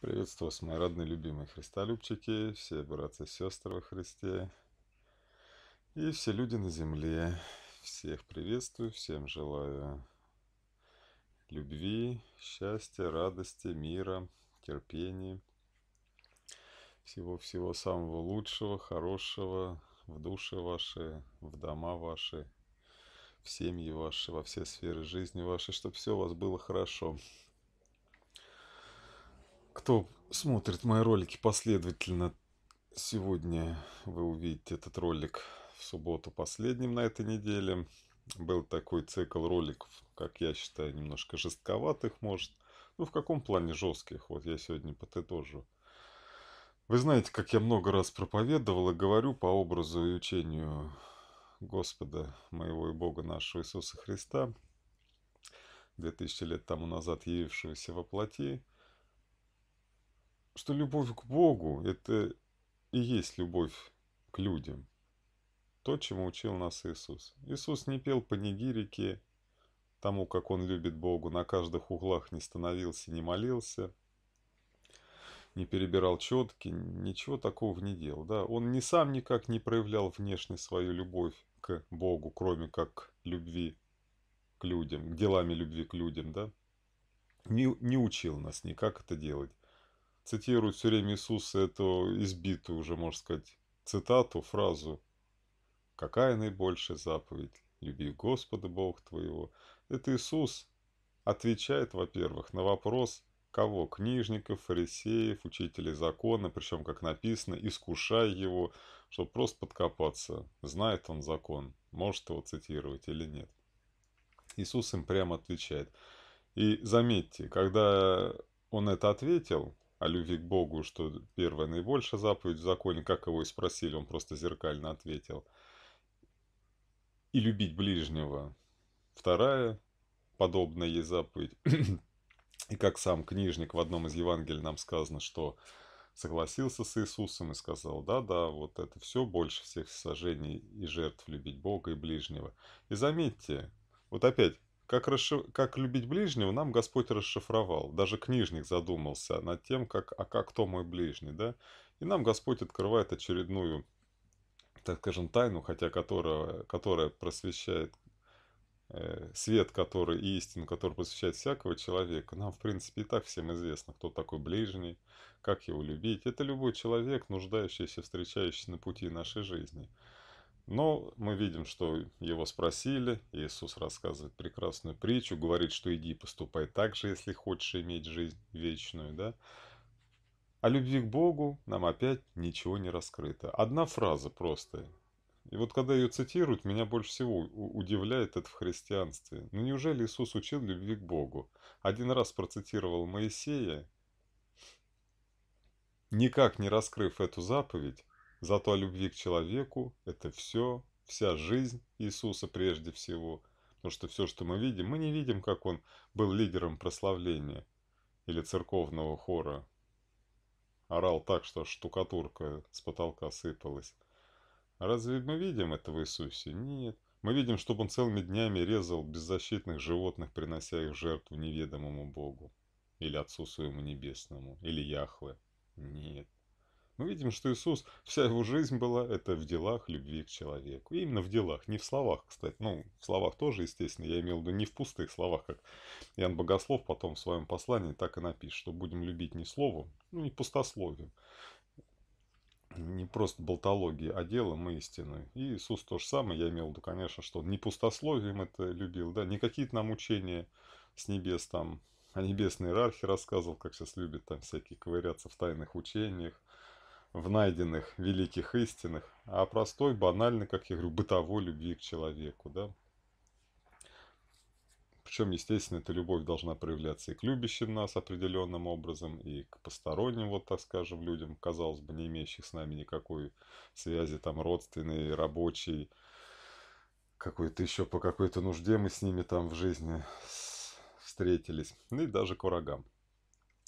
Приветствую вас, мои родные любимые христолюбчики, все братцы, и сестры во Христе и все люди на земле. Всех приветствую, всем желаю любви, счастья, радости, мира, терпения, всего-всего самого лучшего, хорошего в души ваши, в дома ваши, в семьи ваши, во все сферы жизни вашей, чтобы все у вас было хорошо кто смотрит мои ролики последовательно, сегодня вы увидите этот ролик в субботу последним на этой неделе. Был такой цикл роликов, как я считаю, немножко жестковатых, может. Ну, в каком плане жестких? Вот я сегодня подытожу. Вы знаете, как я много раз проповедовал и говорю по образу и учению Господа моего и Бога нашего Иисуса Христа, 2000 лет тому назад явившегося во плоти, что любовь к Богу – это и есть любовь к людям. То, чему учил нас Иисус. Иисус не пел по панигирики тому, как он любит Богу, на каждых углах не становился, не молился, не перебирал четки, ничего такого не делал. Да? Он не сам никак не проявлял внешне свою любовь к Богу, кроме как любви к людям, к делами любви к людям, да? Не, не учил нас никак это делать цитирует все время Иисуса эту избитую уже, можно сказать, цитату, фразу. Какая наибольшая заповедь? Люби Господа Бог твоего. Это Иисус отвечает, во-первых, на вопрос, кого? Книжников, фарисеев, учителей закона, причем, как написано, искушая его, чтобы просто подкопаться, знает он закон, может его цитировать или нет. Иисус им прямо отвечает. И заметьте, когда он это ответил, о «А любви к Богу, что первая наибольшая заповедь в законе, как его и спросили, он просто зеркально ответил. И любить ближнего. Вторая подобная ей заповедь. и как сам книжник в одном из Евангелий нам сказано, что согласился с Иисусом и сказал, да-да, вот это все больше всех сожжений и жертв любить Бога и ближнего. И заметьте, вот опять как, расшиф... как любить ближнего нам Господь расшифровал. Даже книжник задумался над тем, как, а как кто мой ближний, да? И нам Господь открывает очередную, так скажем, тайну, хотя которая, которая просвещает э, свет, который и истину, который просвещает всякого человека. Нам, в принципе, и так всем известно, кто такой ближний, как его любить. Это любой человек, нуждающийся, встречающийся на пути нашей жизни. Но мы видим, что его спросили, Иисус рассказывает прекрасную притчу, говорит, что иди поступай так же, если хочешь иметь жизнь вечную, да. О любви к Богу нам опять ничего не раскрыто. Одна фраза просто. И вот когда ее цитируют, меня больше всего удивляет это в христианстве. Ну неужели Иисус учил любви к Богу? Один раз процитировал Моисея, никак не раскрыв эту заповедь, Зато о любви к человеку – это все, вся жизнь Иисуса прежде всего. Потому что все, что мы видим, мы не видим, как он был лидером прославления или церковного хора. Орал так, что штукатурка с потолка сыпалась. Разве мы видим это в Иисусе? Нет. Мы видим, чтобы он целыми днями резал беззащитных животных, принося их в жертву неведомому Богу или Отцу Своему Небесному, или Яхве. Нет. Мы видим, что Иисус, вся его жизнь была, это в делах любви к человеку. И именно в делах, не в словах, кстати. Ну, в словах тоже, естественно, я имел в виду не в пустых словах, как Иоанн Богослов потом в своем послании так и напишет, что будем любить не словом, ну, не пустословием, не просто болтологией, а делом и истиной. И Иисус то же самое, я имел в виду, конечно, что он не пустословием это любил, да, не какие-то нам учения с небес там, а небесной иерархии рассказывал, как сейчас любят там всякие ковыряться в тайных учениях, в найденных великих истинах, а простой, банальной, как я говорю, бытовой любви к человеку, да. Причем, естественно, эта любовь должна проявляться и к любящим нас определенным образом, и к посторонним, вот так скажем, людям, казалось бы, не имеющих с нами никакой связи, там, родственной, рабочей, какой-то еще по какой-то нужде мы с ними там в жизни встретились, ну и даже к врагам.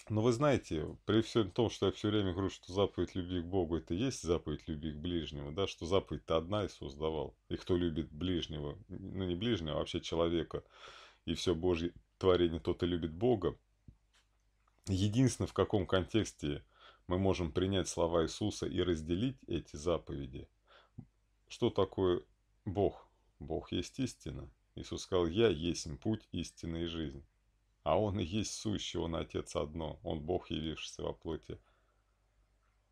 Но вы знаете, при всем том, что я все время говорю, что заповедь любви к Богу это и есть заповедь любви к ближнему, да, что заповедь-то одна и создавал. И кто любит ближнего, ну не ближнего, а вообще человека, и все Божье творение, тот и любит Бога. Единственное, в каком контексте мы можем принять слова Иисуса и разделить эти заповеди. Что такое Бог? Бог есть истина. Иисус сказал, я есть путь, истина и жизнь. А он и есть сущий, он отец одно, он Бог, явившийся во плоти.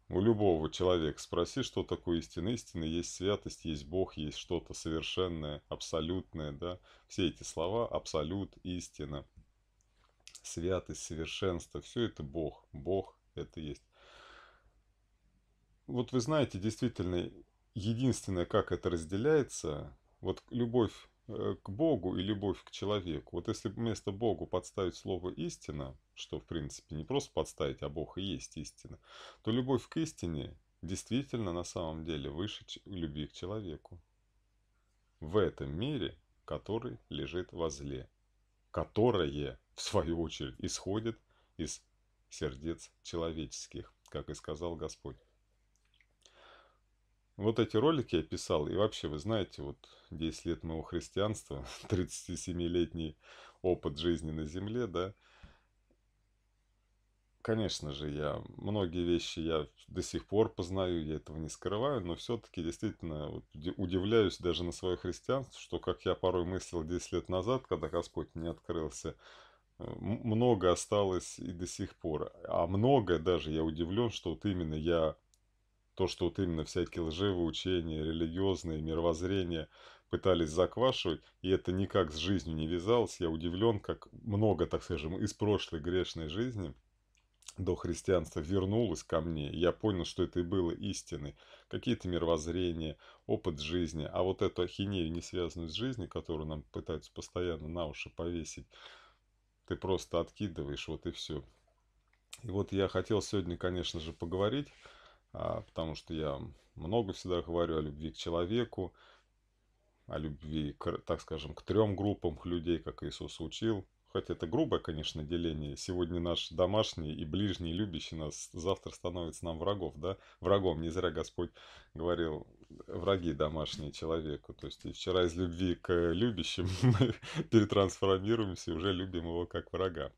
У любого человека спроси, что такое истина. Истина есть святость, есть Бог, есть что-то совершенное, абсолютное, да. Все эти слова – абсолют, истина, святость, совершенство – все это Бог. Бог – это есть. Вот вы знаете, действительно, единственное, как это разделяется, вот любовь Э, к Богу и любовь к человеку. Вот если вместо Богу подставить слово «истина», что, в принципе, не просто подставить, а Бог и есть истина, то любовь к истине действительно на самом деле выше любви к человеку. В этом мире, который лежит во зле, которое, в свою очередь, исходит из сердец человеческих, как и сказал Господь вот эти ролики я писал, и вообще, вы знаете, вот 10 лет моего христианства, 37-летний опыт жизни на земле, да, конечно же, я многие вещи я до сих пор познаю, я этого не скрываю, но все-таки действительно вот, удивляюсь даже на свое христианство, что как я порой мыслил 10 лет назад, когда Господь мне открылся, э, много осталось и до сих пор. А многое даже я удивлен, что вот именно я то, что вот именно всякие лживые учения, религиозные, мировоззрения пытались заквашивать, и это никак с жизнью не вязалось. Я удивлен, как много, так скажем, из прошлой грешной жизни до христианства вернулось ко мне. Я понял, что это и было истиной, Какие-то мировоззрения, опыт жизни. А вот эту ахинею, не связанную с жизнью, которую нам пытаются постоянно на уши повесить, ты просто откидываешь, вот и все. И вот я хотел сегодня, конечно же, поговорить а, потому что я много всегда говорю о любви к человеку, о любви, к, так скажем, к трем группам людей, как Иисус учил. Хотя это грубое, конечно, деление. Сегодня наш домашний и ближний, любящий нас, завтра становится нам врагов, да? Врагом. Не зря Господь говорил, враги домашние человеку. То есть вчера из любви к любящим мы перетрансформируемся и уже любим его как врага.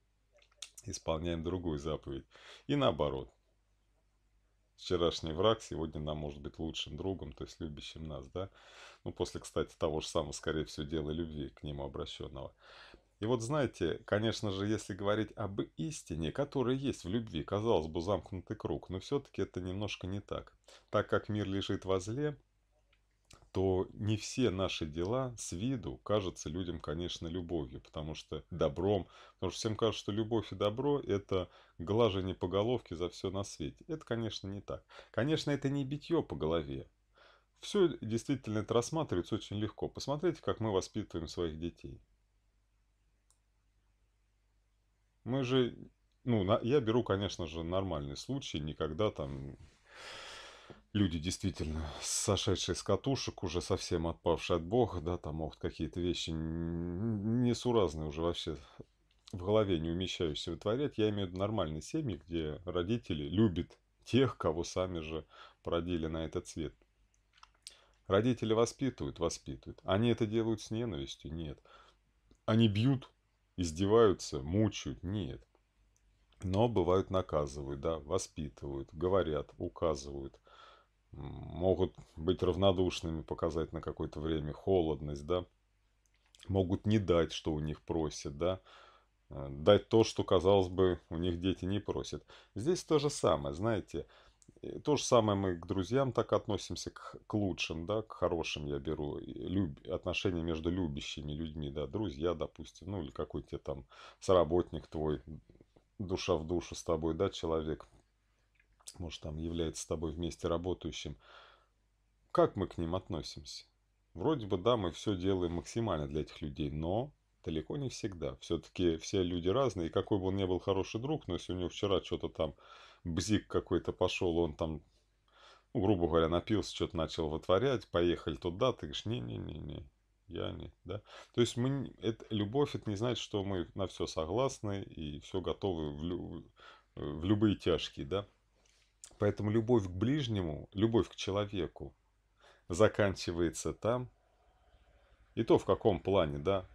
Исполняем другую заповедь. И наоборот вчерашний враг сегодня нам может быть лучшим другом, то есть любящим нас, да? Ну, после, кстати, того же самого, скорее всего, дела любви к нему обращенного. И вот знаете, конечно же, если говорить об истине, которая есть в любви, казалось бы, замкнутый круг, но все-таки это немножко не так. Так как мир лежит во зле, то не все наши дела с виду кажутся людям, конечно, любовью, потому что добром, потому что всем кажется, что любовь и добро – это глажение по головке за все на свете. Это, конечно, не так. Конечно, это не битье по голове. Все действительно это рассматривается очень легко. Посмотрите, как мы воспитываем своих детей. Мы же, ну, на, я беру, конечно же, нормальный случай, никогда там люди действительно сошедшие с катушек, уже совсем отпавшие от Бога, да, там могут какие-то вещи несуразные уже вообще в голове не умещающиеся вытворять. Я имею в виду нормальные семьи, где родители любят тех, кого сами же породили на этот свет. Родители воспитывают, воспитывают. Они это делают с ненавистью? Нет. Они бьют, издеваются, мучают? Нет. Но бывают наказывают, да, воспитывают, говорят, указывают – могут быть равнодушными, показать на какое-то время холодность, да, могут не дать, что у них просят, да, э, дать то, что, казалось бы, у них дети не просят. Здесь то же самое, знаете, э, то же самое мы к друзьям так относимся, к, к лучшим, да, к хорошим я беру, люб, отношения между любящими людьми, да, друзья, допустим, ну или какой-то там сработник твой, душа в душу с тобой, да, человек, может, там является с тобой вместе работающим, как мы к ним относимся? Вроде бы, да, мы все делаем максимально для этих людей, но далеко не всегда. Все-таки все люди разные, и какой бы он ни был хороший друг, но если у него вчера что-то там бзик какой-то пошел, он там, грубо говоря, напился, что-то начал вытворять, поехали туда, ты говоришь, не-не-не-не, я не, да. То есть мы, это, любовь, это не значит, что мы на все согласны и все готовы в, лю, э, в любые тяжкие, да. Поэтому любовь к ближнему, любовь к человеку заканчивается там. И то в каком плане, да?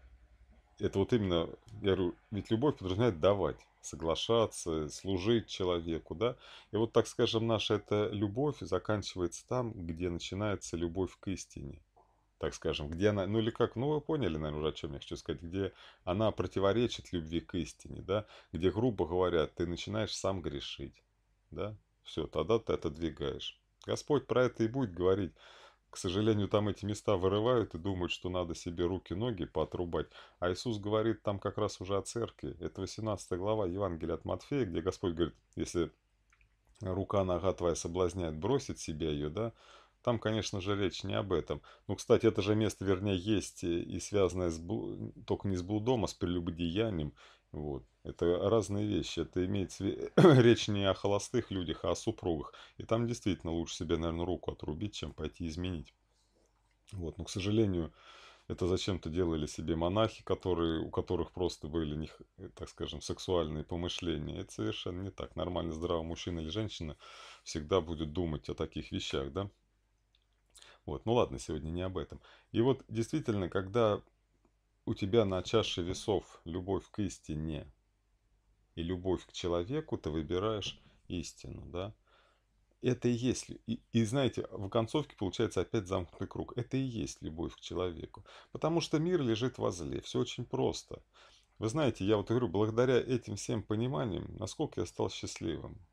Это вот именно, я говорю, ведь любовь подразумевает давать, соглашаться, служить человеку, да? И вот, так скажем, наша эта любовь заканчивается там, где начинается любовь к истине так скажем, где она, ну или как, ну вы поняли, наверное, уже о чем я хочу сказать, где она противоречит любви к истине, да, где, грубо говоря, ты начинаешь сам грешить, да, все, тогда ты двигаешь. Господь про это и будет говорить. К сожалению, там эти места вырывают и думают, что надо себе руки-ноги поотрубать. А Иисус говорит там как раз уже о церкви. Это 18 глава Евангелия от Матфея, где Господь говорит, если рука, нога твоя соблазняет, бросит себе ее, да, там, конечно же, речь не об этом. Ну, кстати, это же место, вернее, есть э, и связанное с, только не с блудом, а с прелюбодеянием вот. Это разные вещи. Это имеет све... речь не о холостых людях, а о супругах. И там действительно лучше себе, наверное, руку отрубить, чем пойти изменить. Вот. Но, к сожалению, это зачем-то делали себе монахи, которые, у которых просто были, э, так скажем, сексуальные помышления. Это совершенно не так. Нормально здравый мужчина или женщина всегда будет думать о таких вещах, да? Вот, ну ладно, сегодня не об этом. И вот действительно, когда у тебя на чаше весов любовь к истине и любовь к человеку, ты выбираешь истину, да? Это и есть, и, и знаете, в концовке получается опять замкнутый круг. Это и есть любовь к человеку. Потому что мир лежит возле, все очень просто. Вы знаете, я вот говорю, благодаря этим всем пониманиям, насколько я стал счастливым.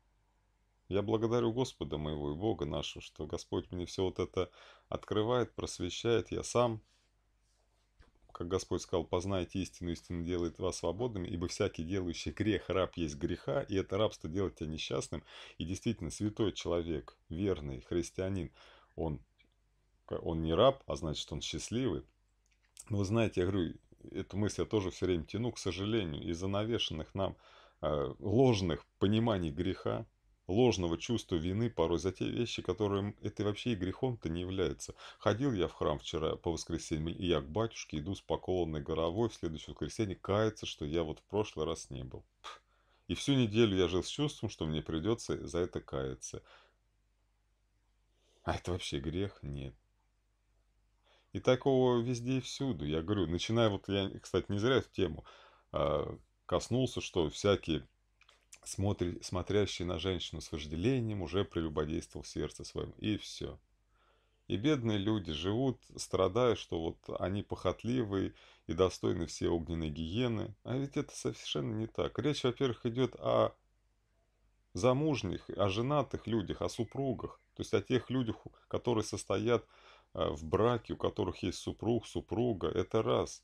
Я благодарю Господа моего и Бога нашего, что Господь мне все вот это открывает, просвещает, я сам как Господь сказал, познайте истину, истина делает вас свободными, ибо всякий делающий грех раб есть греха, и это рабство делает тебя несчастным. И действительно, святой человек, верный христианин, он, он не раб, а значит, он счастливый. Но вы знаете, я говорю, эту мысль я тоже все время тяну, к сожалению, из-за навешенных нам э, ложных пониманий греха, ложного чувства вины порой за те вещи, которые это вообще и грехом-то не является. Ходил я в храм вчера по воскресеньям, и я к батюшке иду с поколонной горовой, в следующее воскресенье кается, что я вот в прошлый раз не был. И всю неделю я жил с чувством, что мне придется за это каяться. А это вообще грех? Нет. И такого везде и всюду. Я говорю, начиная вот, я, кстати, не зря в тему э, коснулся, что всякие смотри, смотрящий на женщину с вожделением, уже прелюбодействовал в сердце своем. И все. И бедные люди живут, страдая, что вот они похотливые и достойны все огненной гиены. А ведь это совершенно не так. Речь, во-первых, идет о замужних, о женатых людях, о супругах. То есть о тех людях, которые состоят э, в браке, у которых есть супруг, супруга. Это раз.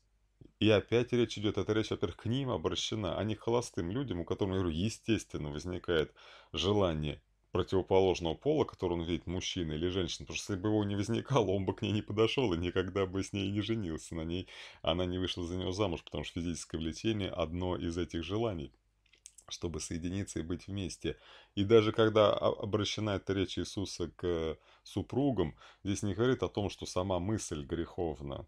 И опять речь идет, это речь, во-первых, к ним обращена, а не к холостым людям, у которых, я говорю, естественно, возникает желание противоположного пола, который он видит, мужчина или женщина, потому что если бы его не возникало, он бы к ней не подошел и никогда бы с ней не женился, на ней она не вышла за него замуж, потому что физическое влечение – одно из этих желаний чтобы соединиться и быть вместе. И даже когда обращена эта речь Иисуса к э, супругам, здесь не говорит о том, что сама мысль греховна,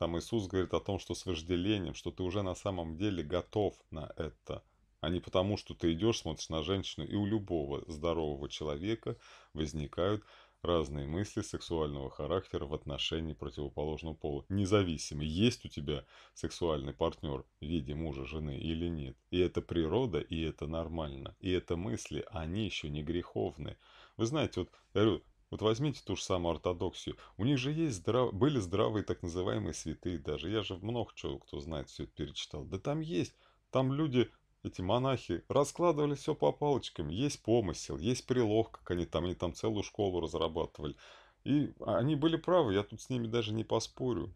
там Иисус говорит о том, что с вожделением, что ты уже на самом деле готов на это, а не потому, что ты идешь, смотришь на женщину, и у любого здорового человека возникают разные мысли сексуального характера в отношении противоположного пола, независимо, есть у тебя сексуальный партнер в виде мужа, жены или нет. И это природа, и это нормально. И это мысли, они еще не греховны. Вы знаете, вот я говорю, вот возьмите ту же самую ортодоксию. У них же есть здрав... были здравые так называемые святые даже. Я же много чего, кто знает, все это перечитал. Да там есть. Там люди, эти монахи, раскладывали все по палочкам. Есть помысел, есть прилог, как они там. Они там целую школу разрабатывали. И они были правы, я тут с ними даже не поспорю.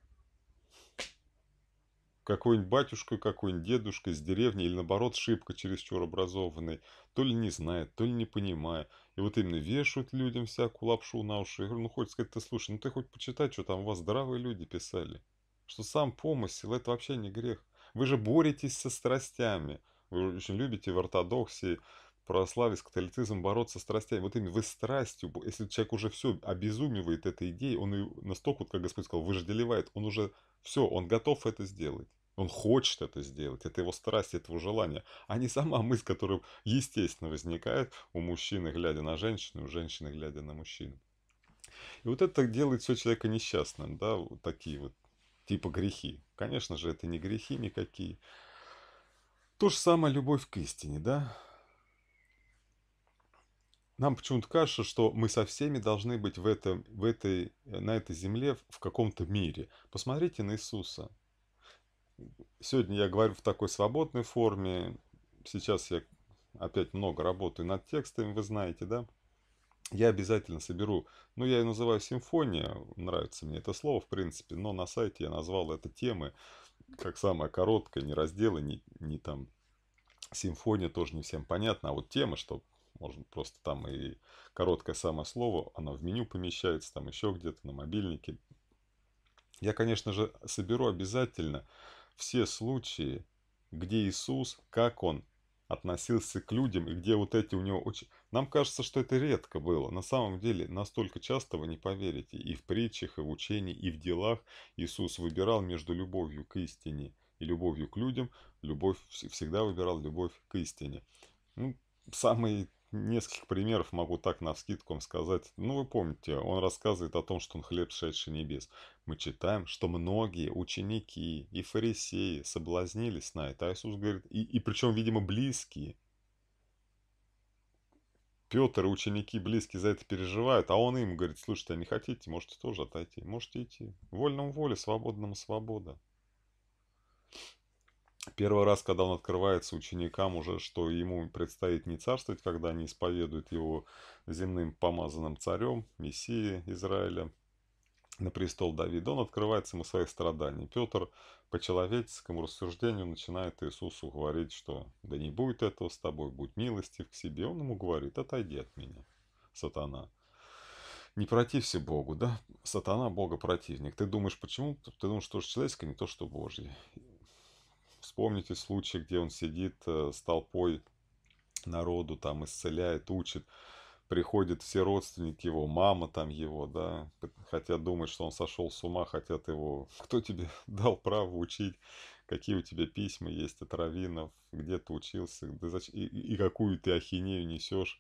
Какой-нибудь батюшка, какой-нибудь дедушка из деревни или наоборот шибко чересчур образованный, то ли не знает, то ли не понимает. И вот именно вешают людям всякую лапшу на уши. Я говорю, ну хоть сказать, ты слушай, ну ты хоть почитай, что там у вас здравые люди писали. Что сам помысел, это вообще не грех. Вы же боретесь со страстями. Вы очень любите в ортодоксии, православие, с католицизмом бороться со страстями. Вот именно вы страстью, если человек уже все обезумевает этой идеей, он настолько, вот, как Господь сказал, вожделевает, он уже все, он готов это сделать. Он хочет это сделать, это его страсть, это его желание, а не сама мысль, которая естественно возникает у мужчины, глядя на женщину, у женщины, глядя на мужчину. И вот это делает все человека несчастным, да, вот такие вот типа грехи. Конечно же, это не грехи никакие. То же самое любовь к истине, да? Нам почему-то кажется, что мы со всеми должны быть в этом, в этой, на этой земле в каком-то мире. Посмотрите на Иисуса. Сегодня я говорю в такой свободной форме. Сейчас я опять много работаю над текстами, вы знаете, да? Я обязательно соберу, ну я и называю симфония, нравится мне это слово в принципе, но на сайте я назвал это темы, как самая короткая, не разделы, не, не там симфония тоже не всем понятно, а вот тема, что можно просто там и короткое самое слово, оно в меню помещается, там еще где-то на мобильнике. Я, конечно же, соберу обязательно, все случаи, где Иисус, как Он относился к людям, и где вот эти у него очень... Нам кажется, что это редко было. На самом деле, настолько часто вы не поверите. И в притчах, и в учении, и в делах Иисус выбирал между любовью к истине и любовью к людям. Любовь всегда выбирал любовь к истине. Ну, самый нескольких примеров могу так на вам сказать. Ну, вы помните, он рассказывает о том, что он хлеб, шедший небес. Мы читаем, что многие ученики и фарисеи соблазнились на это. А Иисус говорит, и, и причем, видимо, близкие. Петр и ученики близкие за это переживают, а он им говорит, слушайте, а не хотите, можете тоже отойти, можете идти. Вольному воле, свободному свобода. Первый раз, когда он открывается ученикам уже, что ему предстоит не царствовать, когда они исповедуют его земным помазанным царем, мессии Израиля, на престол Давида, он открывается ему своих страданий. Петр по человеческому рассуждению начинает Иисусу говорить, что «да не будет этого с тобой, будь милостив к себе». Он ему говорит «отойди от меня, сатана». Не протився Богу, да? Сатана Бога противник. Ты думаешь, почему? Ты думаешь, что же человеческое, не то, что Божье вспомните случай, где он сидит э, с толпой народу, там исцеляет, учит. Приходят все родственники его, мама там его, да, хотят думать, что он сошел с ума, хотят его, кто тебе дал право учить, какие у тебя письма есть от раввинов, где ты учился, да зач... и, и какую ты ахинею несешь,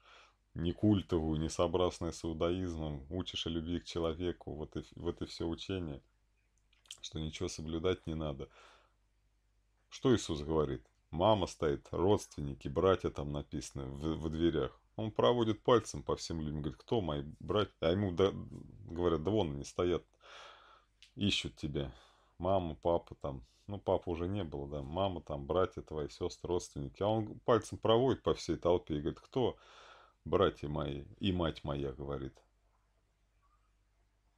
не культовую, не сообразную с иудаизмом, учишь о любви к человеку, вот и, вот и все учение, что ничего соблюдать не надо – что Иисус говорит? Мама стоит, родственники, братья там написаны в, в дверях. Он проводит пальцем по всем людям, говорит, кто мои братья? А ему да, говорят, да вон они стоят, ищут тебя. Мама, папа там. Ну, папа уже не было, да. Мама там, братья твои, сестры, родственники. А он пальцем проводит по всей толпе и говорит, кто братья мои и мать моя, говорит.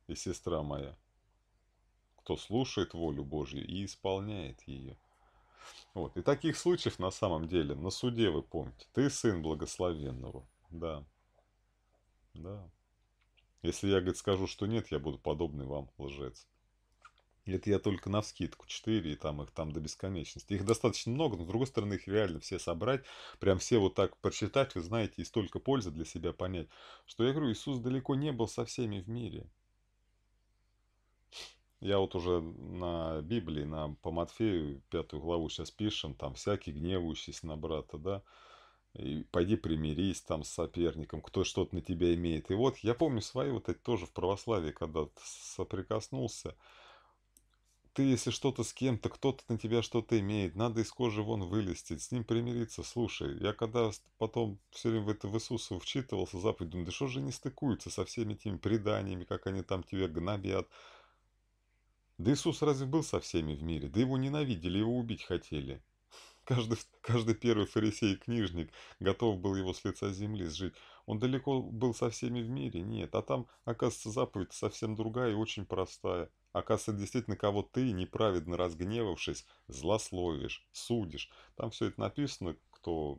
И сестра моя. Кто слушает волю Божью и исполняет ее. Вот. И таких случаев на самом деле на суде вы помните. Ты сын благословенного. Да. Да. Если я, говорит, скажу, что нет, я буду подобный вам лжец. Или это я только на вскидку 4, и там их там до бесконечности. Их достаточно много, но с другой стороны их реально все собрать, прям все вот так прочитать, вы знаете, и столько пользы для себя понять, что я говорю, Иисус далеко не был со всеми в мире. Я вот уже на Библии, на, по Матфею, пятую главу сейчас пишем, там всякий гневающийся на брата, да, и пойди примирись там с соперником, кто что-то на тебя имеет. И вот я помню свои вот эти тоже в православии, когда соприкоснулся, ты, если что-то с кем-то, кто-то на тебя что-то имеет, надо из кожи вон вылезти, с ним примириться. Слушай, я когда потом все время в это в Иисуса вчитывался заповедь, думаю, да что же не стыкуются со всеми этими преданиями, как они там тебя гнобят, да Иисус разве был со всеми в мире? Да его ненавидели, его убить хотели. Каждый, каждый первый фарисей и книжник готов был его с лица земли сжить. Он далеко был со всеми в мире? Нет. А там, оказывается, заповедь совсем другая и очень простая. Оказывается, действительно, кого ты, неправедно разгневавшись, злословишь, судишь. Там все это написано, кто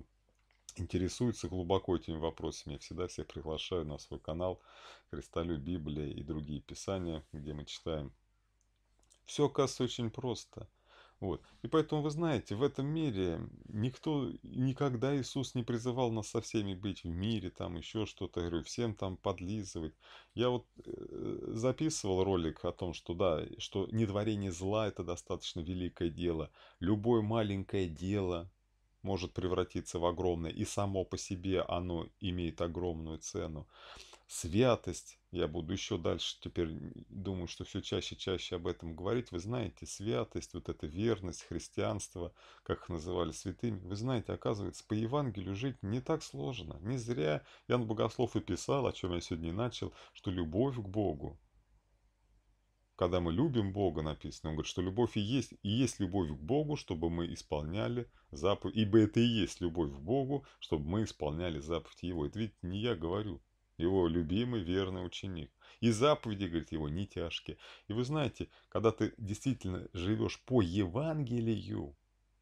интересуется глубоко этими вопросами, я всегда всех приглашаю на свой канал «Христолю Библия» и другие писания, где мы читаем все оказывается очень просто. Вот. И поэтому вы знаете, в этом мире никто никогда Иисус не призывал нас со всеми быть в мире, там еще что-то, говорю, всем там подлизывать. Я вот э, записывал ролик о том, что да, что недворение зла это достаточно великое дело. Любое маленькое дело может превратиться в огромное, и само по себе оно имеет огромную цену святость. Я буду еще дальше теперь, думаю, что все чаще и чаще об этом говорить. Вы знаете, святость, вот эта верность, христианство, как их называли святыми. Вы знаете, оказывается, по Евангелию жить не так сложно. Не зря Ян Богослов и писал, о чем я сегодня начал, что любовь к Богу. Когда мы любим Бога, написано, он говорит, что любовь и есть, и есть любовь к Богу, чтобы мы исполняли заповедь, ибо это и есть любовь к Богу, чтобы мы исполняли заповедь Его. Это ведь не я говорю, его любимый верный ученик. И заповеди, говорит, его не тяжкие. И вы знаете, когда ты действительно живешь по Евангелию,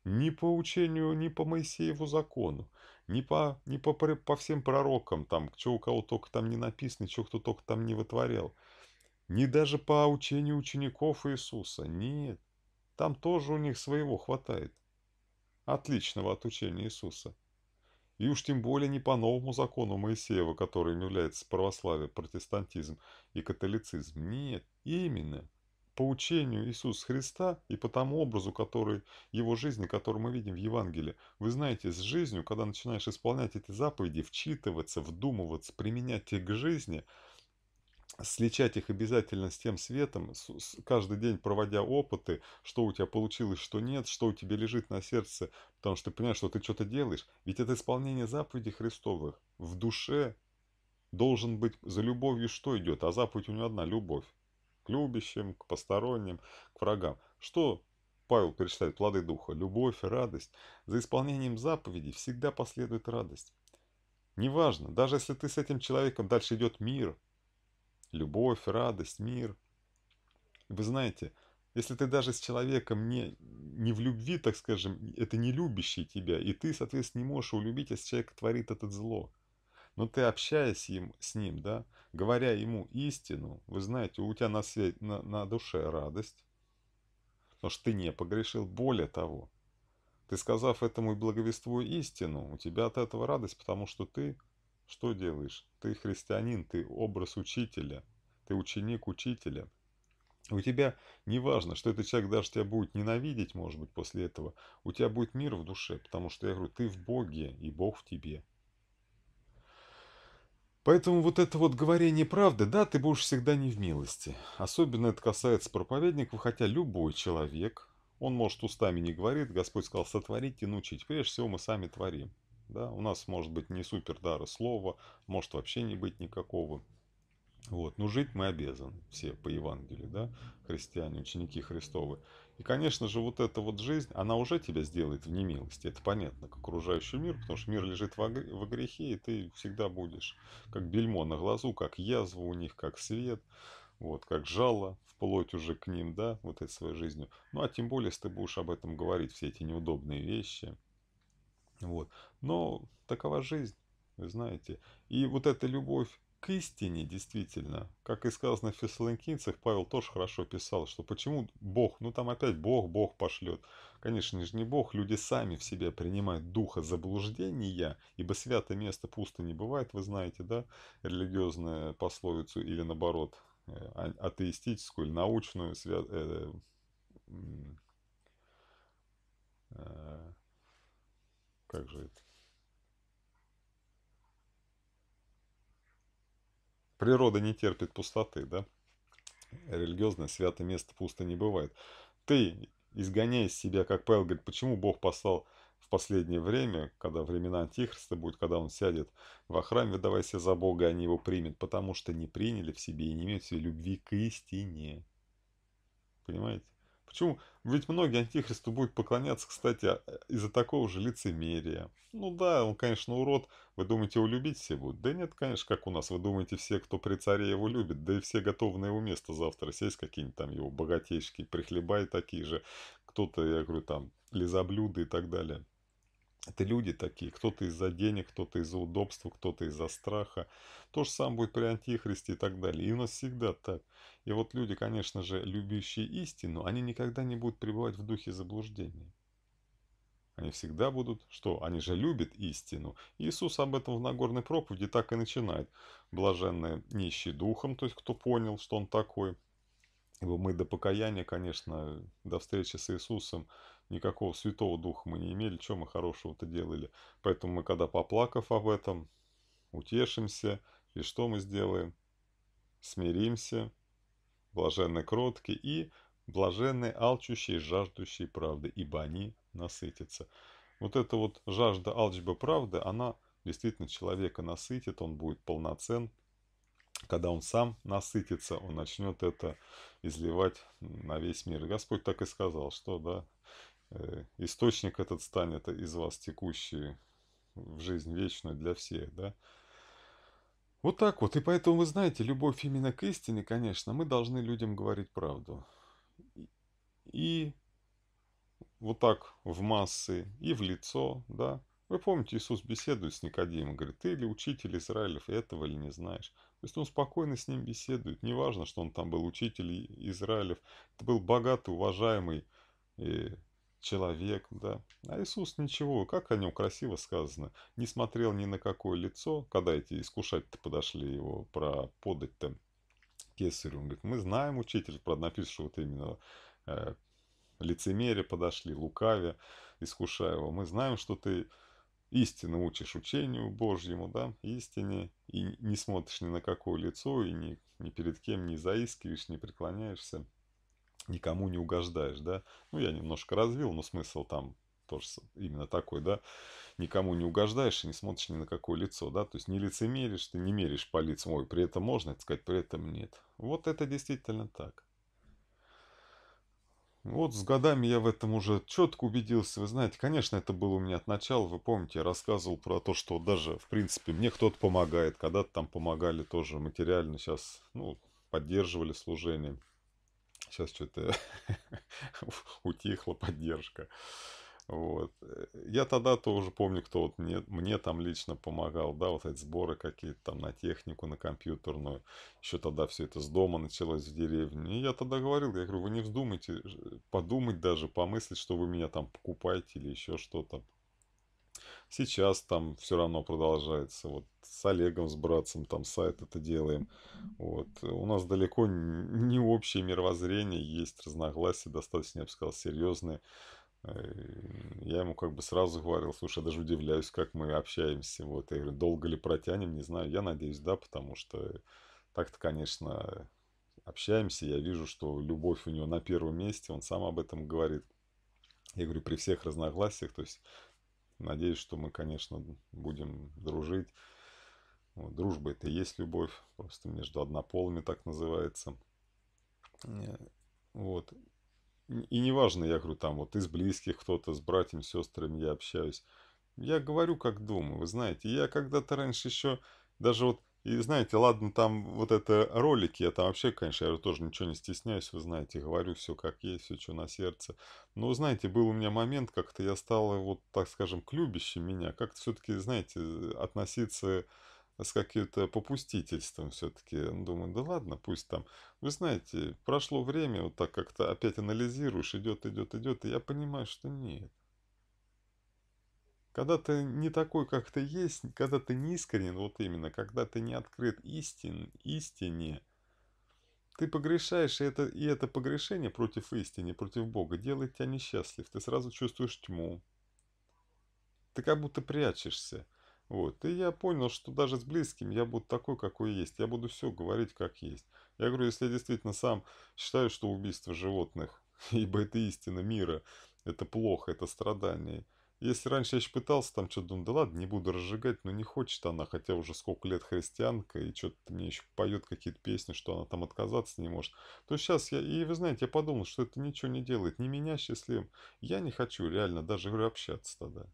не по учению, не по Моисееву закону, не по, не по, по всем пророкам, там, что у кого только там не написано, что кто только там не вытворял, не даже по учению учеников Иисуса. Нет, там тоже у них своего хватает. Отличного от учения Иисуса. И уж тем более не по новому закону Моисеева, которым является православие, протестантизм и католицизм. Нет, именно по учению Иисуса Христа и по тому образу, который его жизни, который мы видим в Евангелии. Вы знаете, с жизнью, когда начинаешь исполнять эти заповеди, вчитываться, вдумываться, применять их к жизни – сличать их обязательно с тем светом, каждый день проводя опыты, что у тебя получилось, что нет, что у тебя лежит на сердце, потому что ты понимаешь, что ты что-то делаешь. Ведь это исполнение заповедей Христовых. В душе должен быть за любовью что идет, а заповедь у него одна – любовь. К любящим, к посторонним, к врагам. Что Павел перечитает? Плоды Духа. Любовь, радость. За исполнением заповеди всегда последует радость. Неважно, даже если ты с этим человеком дальше идет мир – любовь, радость, мир. Вы знаете, если ты даже с человеком не, не в любви, так скажем, это не любящий тебя, и ты, соответственно, не можешь улюбить, если человек творит это зло. Но ты, общаясь им, с ним, да, говоря ему истину, вы знаете, у тебя на, свете на, на душе радость, потому что ты не погрешил. Более того, ты, сказав этому и благовествуя истину, у тебя от этого радость, потому что ты что делаешь? Ты христианин, ты образ учителя, ты ученик учителя. У тебя не важно, что этот человек даже тебя будет ненавидеть, может быть, после этого. У тебя будет мир в душе, потому что, я говорю, ты в Боге, и Бог в тебе. Поэтому вот это вот говорение правды, да, ты будешь всегда не в милости. Особенно это касается проповедников, хотя любой человек, он, может, устами не говорит, Господь сказал, сотворите, научить. Прежде всего, мы сами творим. Да? У нас может быть не супер дара слова, может вообще не быть никакого. Вот. Но жить мы обязаны все по Евангелию, да, христиане, ученики Христовы. И, конечно же, вот эта вот жизнь, она уже тебя сделает в немилости, это понятно, к окружающему миру, потому что мир лежит в во грехе, и ты всегда будешь как бельмо на глазу, как язва у них, как свет, вот, как жало вплоть уже к ним, да, вот этой своей жизнью. Ну, а тем более, если ты будешь об этом говорить, все эти неудобные вещи, вот. Но такова жизнь, вы знаете. И вот эта любовь к истине, действительно, как и сказано в Фессалоникийцах, Павел тоже хорошо писал, что почему Бог, ну там опять Бог, Бог пошлет. Конечно же, не Бог, люди сами в себе принимают духа заблуждения, ибо святое место пусто не бывает, вы знаете, да, религиозную пословицу или наоборот, э, а, атеистическую или научную свя... Э, э, как же это? Природа не терпит пустоты, да? Религиозное святое место пусто не бывает. Ты, изгоняя из себя, как Павел говорит, почему Бог послал в последнее время, когда времена Антихриста будет, когда он сядет во храме, выдавая себя за Бога, а они его примет, потому что не приняли в себе и не имеют в себе любви к истине. Понимаете? Почему? Ведь многие антихристу будут поклоняться, кстати, из-за такого же лицемерия. Ну да, он, конечно, урод. Вы думаете, его любить все будут? Да нет, конечно, как у нас. Вы думаете, все, кто при царе его любит, да и все готовы на его место завтра сесть, какие-нибудь там его богатейшки, прихлебай такие же. Кто-то, я говорю, там, лизоблюды и так далее. Это люди такие, кто-то из-за денег, кто-то из-за удобства, кто-то из-за страха. То же самое будет при антихристе и так далее. И у нас всегда так. И вот люди, конечно же, любящие истину, они никогда не будут пребывать в духе заблуждений. Они всегда будут, что они же любят истину. Иисус об этом в Нагорной проповеди так и начинает. Блаженные нищие духом, то есть кто понял, что он такой. Ибо мы до покаяния, конечно, до встречи с Иисусом никакого святого духа мы не имели, чем мы хорошего-то делали. Поэтому мы, когда поплакав об этом, утешимся, и что мы сделаем? Смиримся, блаженны кротки и блаженны алчущие, жаждущие правды, ибо они насытятся. Вот эта вот жажда алчбы правды, она действительно человека насытит, он будет полноцен. Когда он сам насытится, он начнет это изливать на весь мир. Господь так и сказал, что да, Э, источник этот станет из вас текущий в жизнь вечную для всех, да. Вот так вот. И поэтому, вы знаете, любовь именно к истине, конечно, мы должны людям говорить правду. И вот так в массы, и в лицо, да. Вы помните, Иисус беседует с Никодимом, говорит, ты или учитель Израилев, этого ли не знаешь. То есть он спокойно с ним беседует. Неважно, что он там был учитель Израилев. Это был богатый, уважаемый э, человек, да. А Иисус ничего, как о нем красиво сказано. Не смотрел ни на какое лицо, когда эти искушать-то подошли его, про подать-то кесарю. Он говорит, мы знаем, учитель, правда, написано, что вот именно э, лицемерие подошли, лукаве, искушая его. Мы знаем, что ты истинно учишь учению Божьему, да, истине, и не смотришь ни на какое лицо, и ни, ни перед кем не заискиваешь, не преклоняешься никому не угождаешь, да. Ну, я немножко развил, но смысл там тоже именно такой, да, никому не угождаешь и не смотришь ни на какое лицо, да, то есть не лицемеришь, ты не меришь по лицам, ой, при этом можно это сказать, при этом нет. Вот это действительно так. Вот с годами я в этом уже четко убедился. Вы знаете, конечно, это было у меня от начала. Вы помните, я рассказывал про то, что даже, в принципе, мне кто-то помогает. Когда-то там помогали тоже материально. Сейчас, ну, поддерживали служение. Сейчас что-то утихла поддержка. Вот. Э, я тогда тоже помню, кто вот мне, мне там лично помогал, да, вот эти сборы какие-то там на технику, на компьютерную. Еще тогда все это с дома началось в деревне. И я тогда говорил, я говорю, вы не вздумайте подумать даже, помыслить, что вы меня там покупаете или еще что-то. Сейчас там все равно продолжается. Вот с Олегом, с братцем там сайт это делаем. Вот. У нас далеко не общее мировоззрение, есть разногласия, достаточно, я бы сказал, серьезные. Э, я ему как бы сразу говорил, слушай, я даже удивляюсь, как мы общаемся. Вот. Я говорю, долго ли протянем, не знаю. Я надеюсь, да, потому что так-то, конечно, общаемся. Я вижу, что любовь у него на первом месте. Он сам об этом говорит. Я говорю, при всех разногласиях, то есть Надеюсь, что мы, конечно, будем дружить. Вот, дружба это и есть любовь, просто между однополыми так называется. Э, вот. И неважно, я говорю, там вот из близких кто-то, с братьями, сестрами я общаюсь. Я говорю, как думаю, вы знаете. Я когда-то раньше еще даже вот и знаете, ладно, там вот это ролики, я там вообще, конечно, я тоже ничего не стесняюсь, вы знаете, говорю все как есть, все, что на сердце. Но, знаете, был у меня момент, как-то я стал вот, так скажем, к любящим меня, как-то все-таки, знаете, относиться с каким-то попустительством все-таки. Ну, думаю, да ладно, пусть там. Вы знаете, прошло время, вот так как-то опять анализируешь, идет, идет, идет, и я понимаю, что нет. Когда ты не такой, как ты есть, когда ты не искренен, вот именно, когда ты не открыт истин, истине, ты погрешаешь, и это, и это погрешение против истины, против Бога делает тебя несчастлив. Ты сразу чувствуешь тьму. Ты как будто прячешься. Вот. И я понял, что даже с близким я буду такой, какой есть. Я буду все говорить, как есть. Я говорю, если я действительно сам считаю, что убийство животных, ибо это истина мира, это плохо, это страдание, если раньше я еще пытался там что-то думать, да ладно, не буду разжигать, но не хочет она, хотя уже сколько лет христианка, и что-то мне еще поет какие-то песни, что она там отказаться не может. То сейчас я, и вы знаете, я подумал, что это ничего не делает, не меня счастливым. Я не хочу реально даже, говорю, общаться тогда.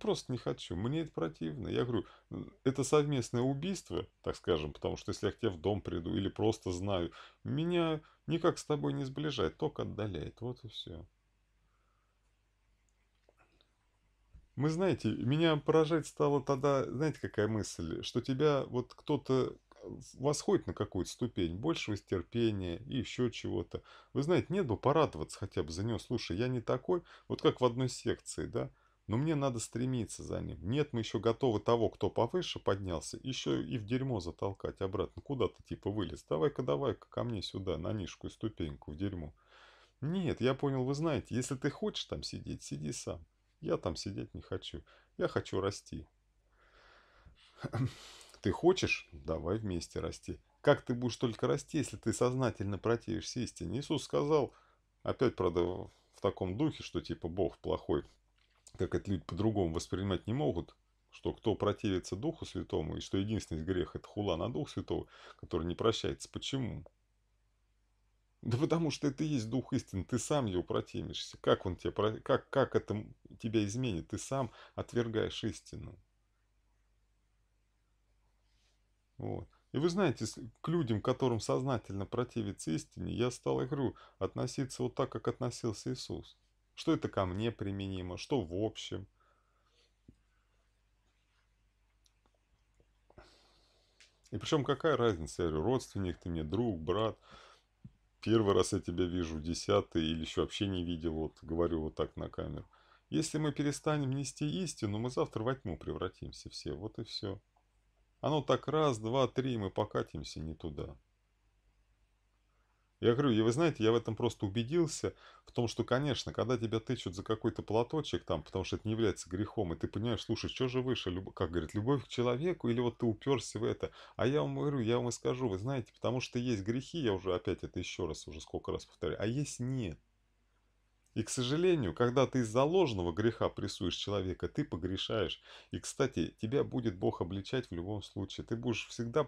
Просто не хочу, мне это противно. Я говорю, это совместное убийство, так скажем, потому что если я к тебе в дом приду или просто знаю, меня никак с тобой не сближает, только отдаляет, вот и все. Мы, знаете, меня поражать стала тогда, знаете, какая мысль, что тебя вот кто-то э, восходит на какую-то ступень большего стерпения и еще чего-то. Вы знаете, нет бы порадоваться хотя бы за него. Слушай, я не такой, вот как в одной секции, да? Но мне надо стремиться за ним. Нет, мы еще готовы того, кто повыше поднялся, еще и в дерьмо затолкать обратно. Куда ты типа вылез? Давай-ка, давай-ка ко мне сюда, на нишку и ступеньку в дерьмо. Нет, я понял, вы знаете, если ты хочешь там сидеть, сиди сам. Я там сидеть не хочу. Я хочу расти. Ты хочешь? Давай вместе расти. Как ты будешь только расти, если ты сознательно противишься истине? Иисус сказал, опять, правда, в таком духе, что типа Бог плохой, как это люди по-другому воспринимать не могут, что кто противится Духу Святому, и что единственный грех – это хула на Дух Святого, который не прощается. Почему? Да потому что это и есть дух истины, ты сам его противишься. Как, он тебе, как, как это тебя изменит? Ты сам отвергаешь истину. Вот. И вы знаете, к людям, которым сознательно противится истине, я стал, я говорю, относиться вот так, как относился Иисус. Что это ко мне применимо, что в общем. И причем какая разница, я говорю, родственник ты мне, друг, брат – первый раз я тебя вижу, десятый или еще вообще не видел, вот говорю вот так на камеру. Если мы перестанем нести истину, мы завтра во тьму превратимся все, вот и все. Оно так раз, два, три, мы покатимся не туда. Я говорю, и вы знаете, я в этом просто убедился, в том, что, конечно, когда тебя тычут за какой-то платочек там, потому что это не является грехом, и ты понимаешь, слушай, что же выше, люб... как говорит, любовь к человеку, или вот ты уперся в это. А я вам говорю, я вам и скажу, вы знаете, потому что есть грехи, я уже опять это еще раз, уже сколько раз повторяю, а есть нет. И, к сожалению, когда ты из-за ложного греха прессуешь человека, ты погрешаешь. И, кстати, тебя будет Бог обличать в любом случае. Ты будешь всегда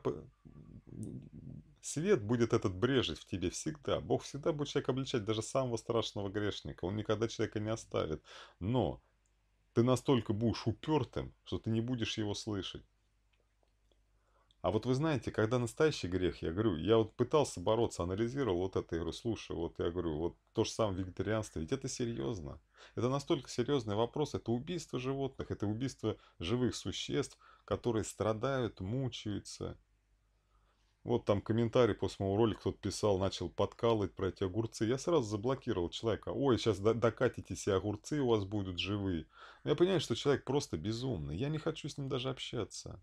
Свет будет этот брежить в тебе всегда. Бог всегда будет человека обличать, даже самого страшного грешника. Он никогда человека не оставит. Но ты настолько будешь упертым, что ты не будешь его слышать. А вот вы знаете, когда настоящий грех, я говорю, я вот пытался бороться, анализировал вот это, я говорю, слушай, вот я говорю, вот то же самое вегетарианство, ведь это серьезно. Это настолько серьезный вопрос, это убийство животных, это убийство живых существ, которые страдают, мучаются, вот там комментарий после моего ролика кто-то писал, начал подкалывать про эти огурцы. Я сразу заблокировал человека. Ой, сейчас докатитесь, и огурцы у вас будут живые. Но я понимаю, что человек просто безумный. Я не хочу с ним даже общаться.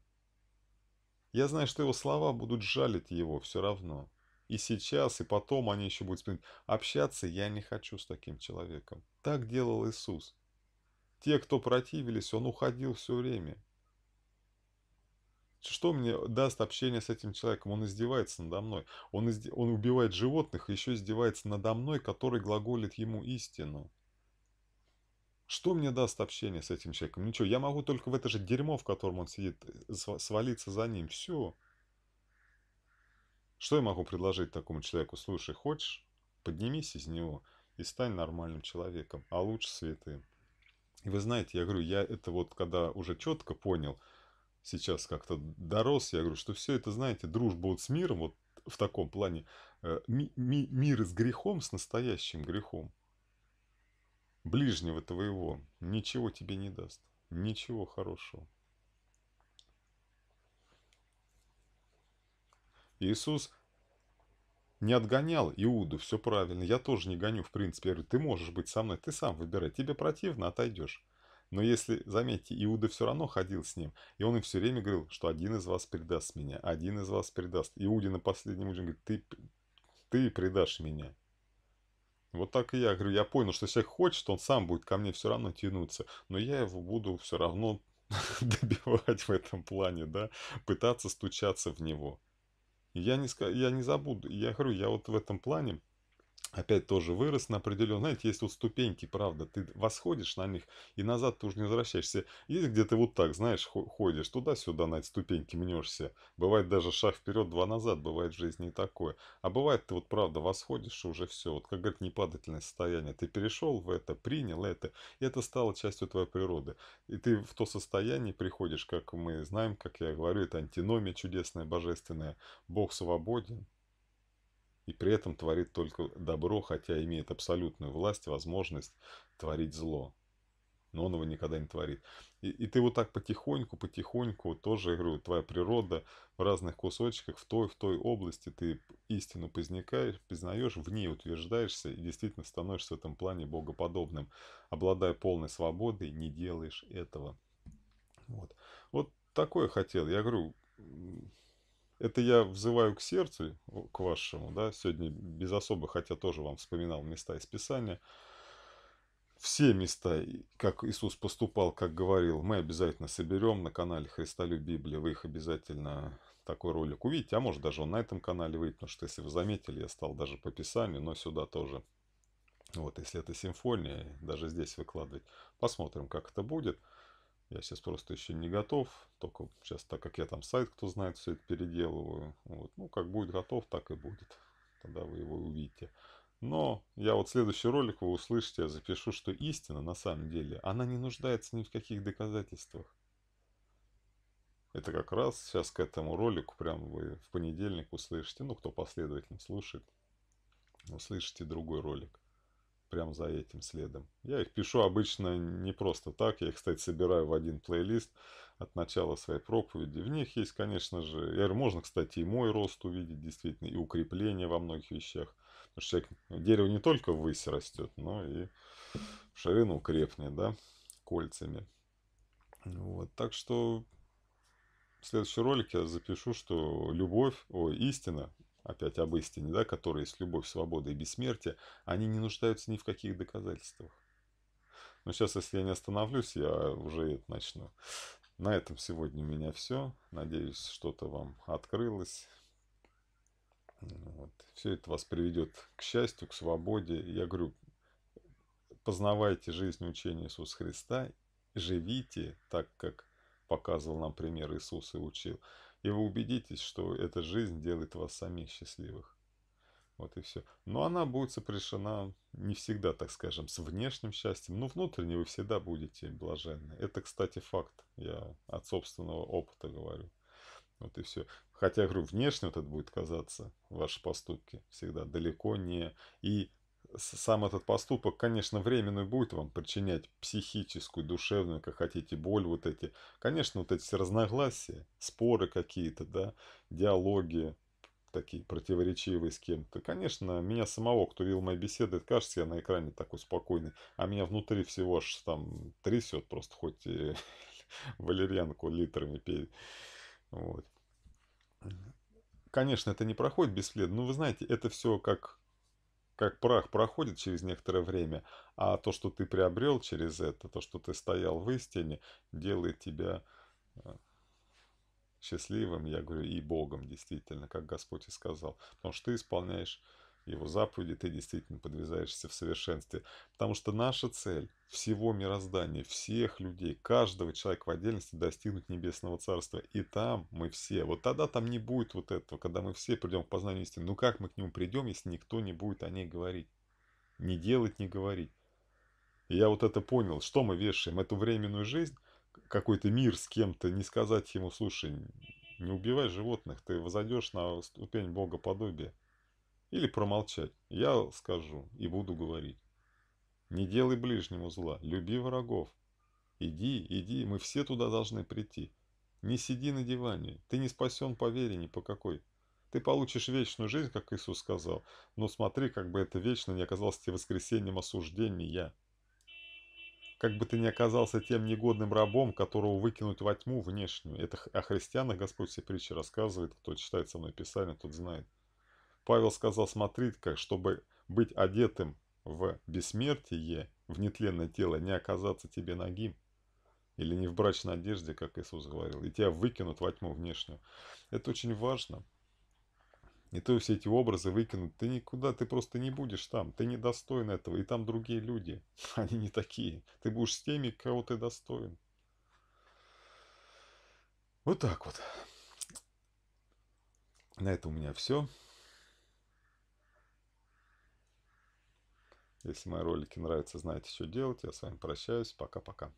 Я знаю, что его слова будут жалить его все равно. И сейчас, и потом они еще будут вспоминать. Общаться я не хочу с таким человеком. Так делал Иисус. Те, кто противились, он уходил все время. Что мне даст общение с этим человеком? Он издевается надо мной. Он, изде... он убивает животных, и еще издевается надо мной, который глаголит ему истину. Что мне даст общение с этим человеком? Ничего, я могу только в это же дерьмо, в котором он сидит, э, свалиться за ним. Все. Что я могу предложить такому человеку? Слушай, хочешь, поднимись из него и стань нормальным человеком, а лучше святым. И вы знаете, я говорю, я это вот когда уже четко понял – сейчас как-то дорос, я говорю, что все это, знаете, дружба вот с миром, вот в таком плане, э, ми ми мир с грехом, с настоящим грехом, ближнего твоего, ничего тебе не даст, ничего хорошего. Иисус не отгонял Иуду, все правильно, я тоже не гоню, в принципе, я говорю, ты можешь быть со мной, ты сам выбирай, тебе противно, отойдешь. Но если, заметьте, Иуда все равно ходил с ним, и он им все время говорил, что один из вас предаст меня, один из вас предаст. Иуде на последнем ужине говорит, ты, ты предашь меня. Вот так и я говорю, я понял, что если хочет, он сам будет ко мне все равно тянуться, но я его буду все равно добивать в этом плане, да, пытаться стучаться в него. Я не, я не забуду, я говорю, я вот в этом плане опять тоже вырос на определенном. Знаете, есть вот ступеньки, правда, ты восходишь на них и назад ты уже не возвращаешься. Есть где то вот так, знаешь, ходишь туда-сюда на эти ступеньки мнешься. Бывает даже шаг вперед, два назад, бывает в жизни и такое. А бывает ты вот правда восходишь и уже все. Вот как говорят, непадательное состояние. Ты перешел в это, принял это, и это стало частью твоей природы. И ты в то состояние приходишь, как мы знаем, как я говорю, это антиномия чудесная, божественная. Бог свободен, и при этом творит только добро, хотя имеет абсолютную власть, возможность творить зло. Но он его никогда не творит. И, и ты вот так потихоньку, потихоньку, тоже, я говорю, твоя природа в разных кусочках, в той, в той области ты истину позникаешь, познаешь, в ней утверждаешься и действительно становишься в этом плане богоподобным. Обладая полной свободой, не делаешь этого. Вот, вот такое хотел. Я говорю, это я взываю к сердцу, к вашему, да, сегодня без особо, хотя тоже вам вспоминал места из Писания. Все места, как Иисус поступал, как говорил, мы обязательно соберем на канале Христолю Библии. вы их обязательно такой ролик увидите, а может даже он на этом канале выйдет, потому что, если вы заметили, я стал даже по Писанию, но сюда тоже. Вот, если это симфония, даже здесь выкладывать, посмотрим, как это будет. Я сейчас просто еще не готов. Только сейчас, так как я там сайт, кто знает, все это переделываю. Вот. Ну, как будет готов, так и будет. Тогда вы его увидите. Но я вот следующий ролик вы услышите, я запишу, что истина на самом деле, она не нуждается ни в каких доказательствах. Это как раз сейчас к этому ролику, прям вы в понедельник услышите, ну кто последовательно слушает, услышите другой ролик прям за этим следом. Я их пишу обычно не просто так, я их, кстати, собираю в один плейлист от начала своей проповеди. В них есть, конечно же, я говорю, можно, кстати, и мой рост увидеть, действительно, и укрепление во многих вещах. Потому что человек, ну, дерево не только ввысь растет, но и в ширину крепнет, да, кольцами. Вот, так что в следующем ролике я запишу, что любовь, о, истина опять об истине, да, которые с любовь, свободой и бессмертие, они не нуждаются ни в каких доказательствах. Но сейчас, если я не остановлюсь, я уже это начну. На этом сегодня у меня все. Надеюсь, что-то вам открылось. Вот. Все это вас приведет к счастью, к свободе. Я говорю, познавайте жизнь учения Иисуса Христа, живите так, как показывал нам пример Иисус и учил. И вы убедитесь, что эта жизнь делает вас самих счастливых. Вот и все. Но она будет сопряжена не всегда, так скажем, с внешним счастьем, но ну, внутренне вы всегда будете блаженны. Это, кстати, факт. Я от собственного опыта говорю. Вот и все. Хотя, я говорю, внешне вот это будет казаться, ваши поступки всегда далеко не... И сам этот поступок, конечно, временный будет вам причинять психическую, душевную, как хотите, боль вот эти. Конечно, вот эти все разногласия, споры какие-то, да, диалоги такие противоречивые с кем-то. Конечно, меня самого, кто видел мои беседы, это кажется, я на экране такой спокойный, а меня внутри всего аж там трясет просто, хоть и валерьянку литрами пей. Вот. Конечно, это не проходит бесследно, но вы знаете, это все как как прах проходит через некоторое время, а то, что ты приобрел через это, то, что ты стоял в истине, делает тебя э, счастливым, я говорю, и Богом, действительно, как Господь и сказал. Потому что ты исполняешь его заповеди, ты действительно подвязаешься в совершенстве. Потому что наша цель всего мироздания, всех людей, каждого человека в отдельности достигнуть Небесного Царства. И там мы все. Вот тогда там не будет вот этого, когда мы все придем к познанию истины. Ну как мы к нему придем, если никто не будет о ней говорить? Не делать, не говорить. И я вот это понял, что мы вешаем, эту временную жизнь, какой-то мир с кем-то, не сказать ему, слушай, не убивай животных, ты возойдешь на ступень богоподобия. Или промолчать. Я скажу и буду говорить. Не делай ближнему зла, люби врагов. Иди, иди, мы все туда должны прийти. Не сиди на диване, ты не спасен по вере ни по какой. Ты получишь вечную жизнь, как Иисус сказал, но смотри, как бы это вечно не оказалось тебе воскресением осуждения. Как бы ты не оказался тем негодным рабом, которого выкинуть во тьму внешнюю. Это о христианах Господь все притчи рассказывает, кто читает со мной Писание, тот знает. Павел сказал смотреть, как чтобы быть одетым в бессмертие, в нетленное тело, не оказаться тебе ногим. Или не в брачной одежде, как Иисус говорил. И тебя выкинут во тьму внешнюю. Это очень важно. И ты все эти образы выкинут. Ты никуда, ты просто не будешь там. Ты не достоин этого. И там другие люди. Они не такие. Ты будешь с теми, кого ты достоин. Вот так вот. На этом у меня все. Если мои ролики нравятся, знаете, что делать. Я с вами прощаюсь. Пока-пока.